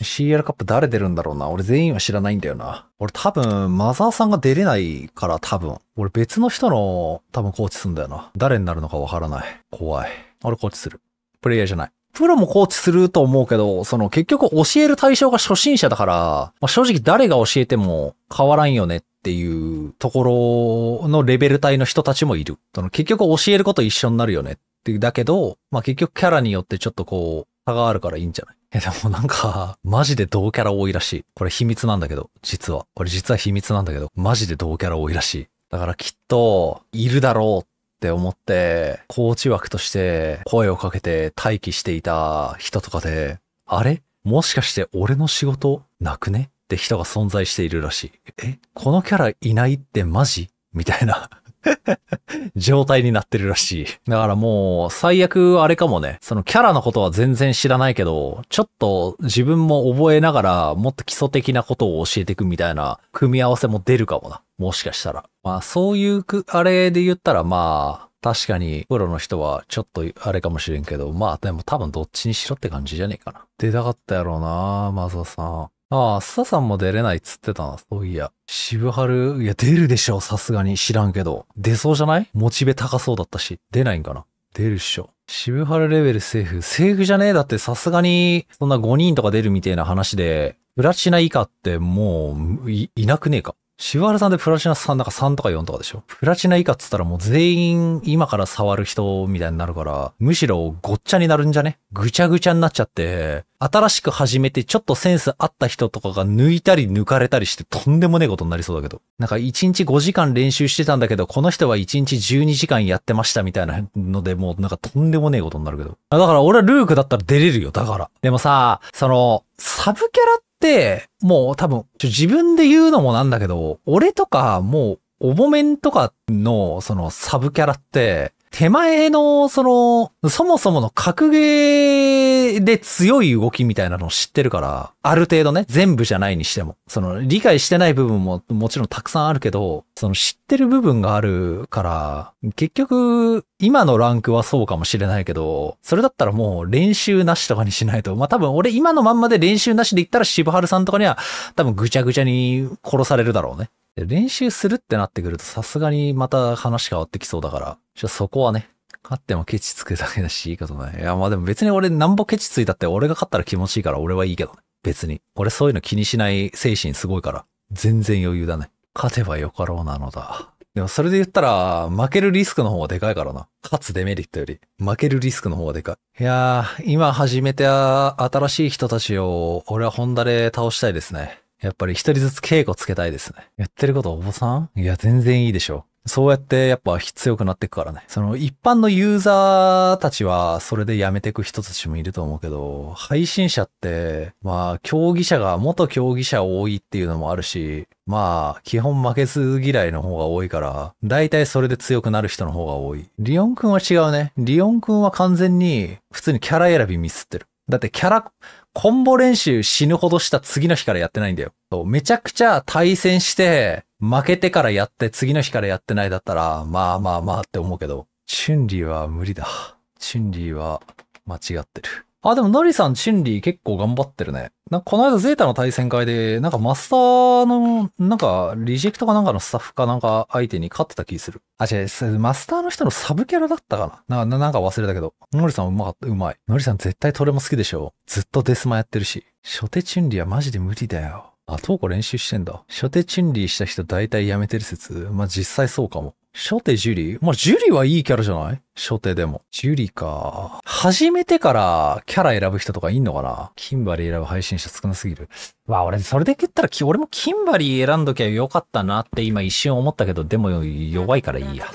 CL カップ誰出るんだろうな。俺全員は知らないんだよな。俺多分、マザーさんが出れないから多分。俺別の人の多分コーチすんだよな。誰になるのかわからない。怖い。俺コーチする。プレイヤーじゃない。プロもコーチすると思うけど、その結局教える対象が初心者だから、まあ、正直誰が教えても変わらんよねっていうところのレベル帯の人たちもいる。その結局教えること一緒になるよねっていうだけど、まあ結局キャラによってちょっとこう、差があるからいいんじゃないえ、でもなんか、マジで同キャラ多いらしい。これ秘密なんだけど、実は。これ実は秘密なんだけど、マジで同キャラ多いらしい。だからきっと、いるだろうって思って、コーチ枠として声をかけて待機していた人とかで、あれもしかして俺の仕事なくねって人が存在しているらしい。えこのキャラいないってマジみたいな状態になってるらしい。だからもう、最悪あれかもね、そのキャラのことは全然知らないけど、ちょっと自分も覚えながら、もっと基礎的なことを教えていくみたいな組み合わせも出るかもな。もしかしたら。まあ、そういう、あれで言ったらまあ、確かに、プロの人はちょっとあれかもしれんけど、まあでも多分どっちにしろって感じじゃねえかな。出たかったやろうな、マザーさん。ああ、スタさんも出れないっつってたな、そういや。渋春、いや、出るでしょ、さすがに知らんけど。出そうじゃないモチベ高そうだったし。出ないんかな出るっしょ。渋春レベルセーフ。セーフじゃねえだってさすがに、そんな5人とか出るみたいな話で、プラチナ以下ってもうい、いなくねえか。シワルさんでプラチナ3だか3とか4とかでしょプラチナ以下っつったらもう全員今から触る人みたいになるから、むしろごっちゃになるんじゃねぐちゃぐちゃになっちゃって、新しく始めてちょっとセンスあった人とかが抜いたり抜かれたりしてとんでもねえことになりそうだけど。なんか1日5時間練習してたんだけど、この人は1日12時間やってましたみたいなので、もうなんかとんでもねえことになるけど。だから俺はルークだったら出れるよ、だから。でもさ、その、サブキャラって、もう多分、自分で言うのもなんだけど、俺とかもう、おぼめんとかの、その、サブキャラって、手前の、その、そもそもの格ゲーで強い動きみたいなのを知ってるから、ある程度ね、全部じゃないにしても、その、理解してない部分ももちろんたくさんあるけど、その知ってる部分があるから、結局、今のランクはそうかもしれないけど、それだったらもう練習なしとかにしないと、まあ多分俺今のまんまで練習なしで言ったら渋春さんとかには多分ぐちゃぐちゃに殺されるだろうね。練習するってなってくるとさすがにまた話変わってきそうだから、ちょ、そこはね、勝ってもケチつくだけだし、いいことない。いや、まあでも別に俺、なんぼケチついたって、俺が勝ったら気持ちいいから俺はいいけどね。別に。俺そういうの気にしない精神すごいから、全然余裕だね。勝てばよかろうなのだ。でもそれで言ったら、負けるリスクの方がでかいからな。勝つデメリットより、負けるリスクの方がでかい。いやー、今始めて新しい人たちを、俺はホンダで倒したいですね。やっぱり一人ずつ稽古つけたいですね。やってることお坊さんいや、全然いいでしょそうやってやっぱ強くなっていくからね。その一般のユーザーたちはそれでやめていく人たちもいると思うけど、配信者って、まあ競技者が元競技者多いっていうのもあるし、まあ基本負けず嫌いの方が多いから、大体それで強くなる人の方が多い。リオン君は違うね。リオン君は完全に普通にキャラ選びミスってる。だってキャラ、コンボ練習死ぬほどした次の日からやってないんだよ。めちゃくちゃ対戦して、負けてからやって、次の日からやってないだったら、まあまあまあって思うけど、チュンリーは無理だ。チュンリーは間違ってる。あ、でもノリさん、チュンリー結構頑張ってるね。なんかこの間ゼータの対戦会で、なんかマスターの、なんかリジェクトかなんかのスタッフかなんか相手に勝ってた気する。あ、違う、マスターの人のサブキャラだったかなななんか忘れたけど。ノリさんうまかった、うまい。ノリさん絶対トレも好きでしょ。ずっとデスマやってるし。初手チュンリーはマジで無理だよ。あ、トーコ練習してんだ。初手チュンリーした人大体やめてる説。まあ、実際そうかも。初手ジュリーまあ、ジュリーはいいキャラじゃない初手でも。ジュリーか。初めてからキャラ選ぶ人とかいんのかなキンバリー選ぶ配信者少なすぎる。わあ、俺、それで言ったら、俺もキンバリー選んどきゃよかったなって今一瞬思ったけど、でも弱いからいいや。